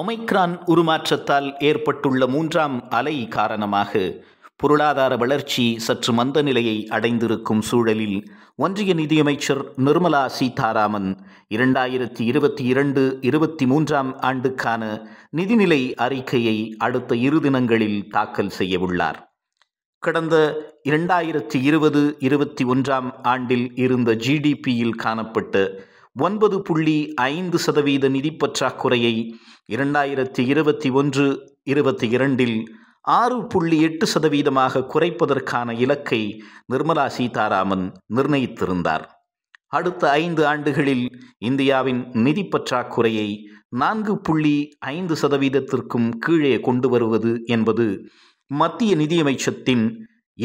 Omicron உருமாற்றத்தால் ஏற்பட்டுள்ள மூன்றாம் அலை காரணமாக பொருளாதார வளர்ச்சி சற்று மந்த நிலையை அடைந்திருக்கும் சூழலில் ஒன்றிய நிதியமைச்சர் நிர்மலா சீதாராமன் இரண்டாயிரத்தி இருபத்தி இரண்டு இருபத்தி மூன்றாம் ஆண்டுக்கான நிதிநிலை அறிக்கையை அடுத்த இரு தினங்களில் தாக்கல் செய்யவுள்ளார் கடந்த இரண்டாயிரத்தி இருபது இருபத்தி ஒன்றாம் ஆண்டில் இருந்த ஜிடிபியில் காணப்பட்ட ஒன்பது புள்ளி ஐந்து சதவீத நிதி பற்றாக்குறையை இரண்டாயிரத்தி இருபத்தி ஒன்று இருபத்தி இரண்டில் ஆறு புள்ளி எட்டு சதவீதமாக குறைப்பதற்கான இலக்கை நிர்மலா சீதாராமன் நிர்ணயித்திருந்தார் அடுத்த ஐந்து ஆண்டுகளில் இந்தியாவின் நிதி பற்றாக்குறையை நான்கு புள்ளி ஐந்து சதவீதத்திற்கும் கீழே கொண்டு வருவது என்பது மத்திய நிதியமைச்சத்தின்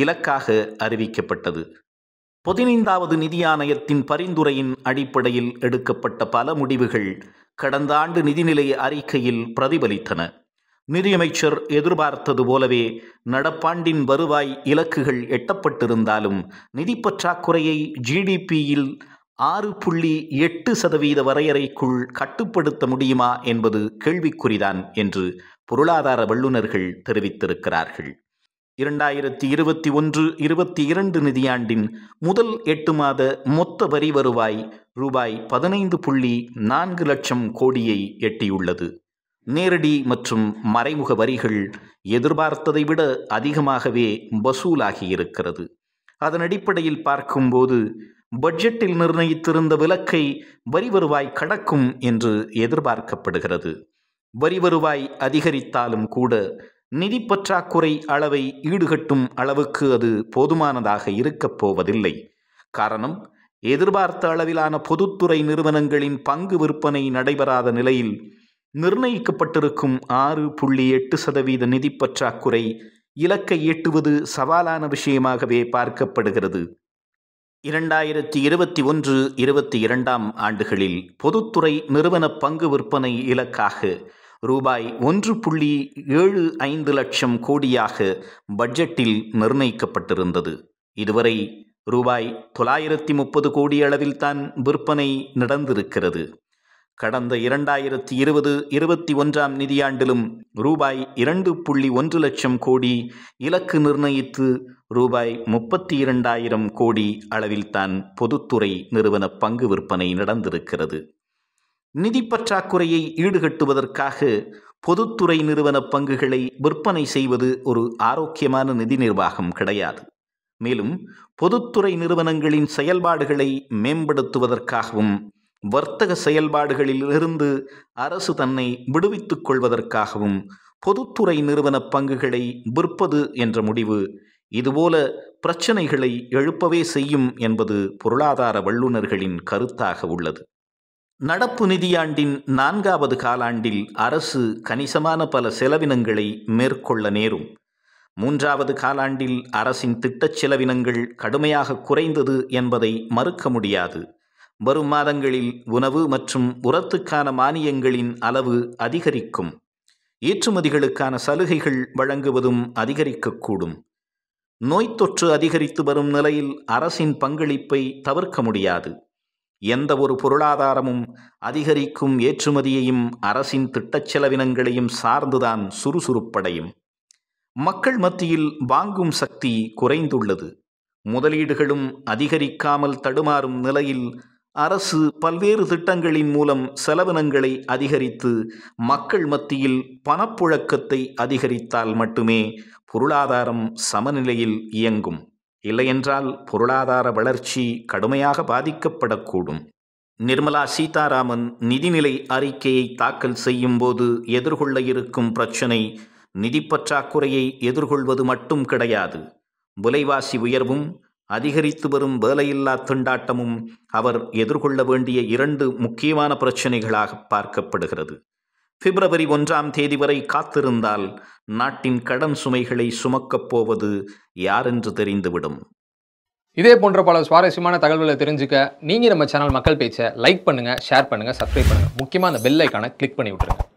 இலக்காக அறிவிக்கப்பட்டது பதினைந்தாவது நிதி ஆணையத்தின் பரிந்துரையின் அடிப்படையில் எடுக்கப்பட்ட பல முடிவுகள் கடந்த ஆண்டு நிதிநிலை அறிக்கையில் பிரதிபலித்தன நிதியமைச்சர் எதிர்பார்த்தது போலவே நடப்பாண்டின் வருவாய் இலக்குகள் எட்டப்பட்டிருந்தாலும் நிதி பற்றாக்குறையை ஜிடிபியில் ஆறு புள்ளி எட்டு சதவீத வரையறைக்குள் கட்டுப்படுத்த முடியுமா என்பது கேள்விக்குறிதான் என்று பொருளாதார வல்லுநர்கள் தெரிவித்திருக்கிறார்கள் இரண்டாயிரத்தி இருபத்தி ஒன்று இருபத்தி இரண்டு நிதியாண்டின் முதல் எட்டு மாத மொத்த வரி வருவாய் ரூபாய் பதினைந்து புள்ளி நான்கு லட்சம் கோடியை எட்டியுள்ளது நேரடி மற்றும் மறைமுக வரிகள் எதிர்பார்த்ததை விட அதிகமாகவே வசூலாகி இருக்கிறது அதன் அடிப்படையில் பார்க்கும்போது பட்ஜெட்டில் நிர்ணயித்திருந்த விலக்கை வரி வருவாய் கடக்கும் என்று எதிர்பார்க்கப்படுகிறது வரி வருவாய் அதிகரித்தாலும் கூட நிதி பற்றாக்குறை அளவை ஈடுகட்டும் அளவுக்கு அது போதுமானதாக இருக்கப் போவதில்லை காரணம் எதிர்பார்த்த அளவிலான பொதுத்துறை நிறுவனங்களின் பங்கு விற்பனை நடைபெறாத நிலையில் நிர்ணயிக்கப்பட்டிருக்கும் ஆறு புள்ளி எட்டு சதவீத நிதி பற்றாக்குறை இலக்கை எட்டுவது சவாலான விஷயமாகவே பார்க்கப்படுகிறது இரண்டாயிரத்தி இருபத்தி ஒன்று இருபத்தி இரண்டாம் ஆண்டுகளில் பொதுத்துறை நிறுவன பங்கு விற்பனை இலக்காக ரூபாய் ஒன்று புள்ளி ஏழு ஐந்து லட்சம் கோடியாக பட்ஜெட்டில் நிர்ணயிக்கப்பட்டிருந்தது இதுவரை ரூபாய் தொள்ளாயிரத்தி முப்பது கோடி அளவில்தான் விற்பனை நடந்திருக்கிறது கடந்த இரண்டாயிரத்தி இருபது இருபத்தி ஒன்றாம் நிதியாண்டிலும் ரூபாய் இரண்டு புள்ளி ஒன்று லட்சம் கோடி இலக்கு நிர்ணயித்து ரூபாய் முப்பத்தி இரண்டாயிரம் கோடி அளவில்தான் பொதுத்துறை நிறுவன பங்கு விற்பனை நடந்திருக்கிறது நிதி பற்றாக்குறையை ஈடுகட்டுவதற்காக பொதுத்துறை நிறுவன பங்குகளை விற்பனை செய்வது ஒரு ஆரோக்கியமான நிதி நிர்வாகம் கிடையாது மேலும் பொதுத்துறை நிறுவனங்களின் செயல்பாடுகளை மேம்படுத்துவதற்காகவும் வர்த்தக செயல்பாடுகளிலிருந்து அரசு தன்னை விடுவித்துக் கொள்வதற்காகவும் பொதுத்துறை நிறுவன பங்குகளை விற்பது என்ற முடிவு இதுபோல பிரச்சனைகளை எழுப்பவே செய்யும் என்பது பொருளாதார வல்லுநர்களின் கருத்தாக உள்ளது நடப்பு நிதியாண்டின் நான்காவது காலாண்டில் அரசு கணிசமான பல செலவினங்களை மேற்கொள்ள நேரும் மூன்றாவது காலாண்டில் அரசின் திட்டச் செலவினங்கள் கடுமையாக குறைந்தது என்பதை மறுக்க முடியாது வரும் மாதங்களில் உணவு மற்றும் உரத்துக்கான மானியங்களின் அளவு அதிகரிக்கும் ஏற்றுமதிகளுக்கான சலுகைகள் வழங்குவதும் அதிகரிக்கக்கூடும் நோய்த்தொற்று அதிகரித்து வரும் நிலையில் அரசின் பங்களிப்பை தவிர்க்க முடியாது எந்த ஒரு பொருளாதாரமும் அதிகரிக்கும் ஏற்றுமதியையும் அரசின் திட்டச் செலவினங்களையும் சார்ந்துதான் சுறுசுறுப்படையும் மக்கள் மத்தியில் வாங்கும் சக்தி குறைந்துள்ளது முதலீடுகளும் அதிகரிக்காமல் தடுமாறும் நிலையில் அரசு பல்வேறு திட்டங்களின் மூலம் செலவினங்களை அதிகரித்து மக்கள் மத்தியில் பணப்புழக்கத்தை அதிகரித்தால் மட்டுமே பொருளாதாரம் சமநிலையில் இயங்கும் இல்லையென்றால் பொருளாதார வளர்ச்சி கடுமையாக பாதிக்கப்படக்கூடும் நிர்மலா சீதாராமன் நிதிநிலை அறிக்கையை தாக்கல் செய்யும்போது எதிர்கொள்ள இருக்கும் பிரச்சினை நிதி பற்றாக்குறையை எதிர்கொள்வது மட்டும் கிடையாது விலைவாசி உயர்வும் அதிகரித்து வரும் வேலையில்லா திண்டாட்டமும் அவர் எதிர்கொள்ள வேண்டிய இரண்டு முக்கியமான பிரச்சினைகளாக பார்க்கப்படுகிறது பிப்ரவரி ஒன்றாம் தேதி வரை காத்திருந்தால் நாட்டின் கடன் சுமைகளை சுமக்கப் போவது யாரென்று தெரிந்துவிடும் இதே போன்ற பல சுவாரஸ்யமான தகவல்களை தெரிஞ்சுக்க நீங்கள் நம்ம சேனல் மக்கள் பேச்சை லைக் பண்ணுங்கள் ஷேர் பண்ணுங்கள் சப்ஸ்கிரைப் பண்ணுங்கள் முக்கியமாக அந்த பெல் ஐக்கானை கிளிக் பண்ணி விட்டுருங்க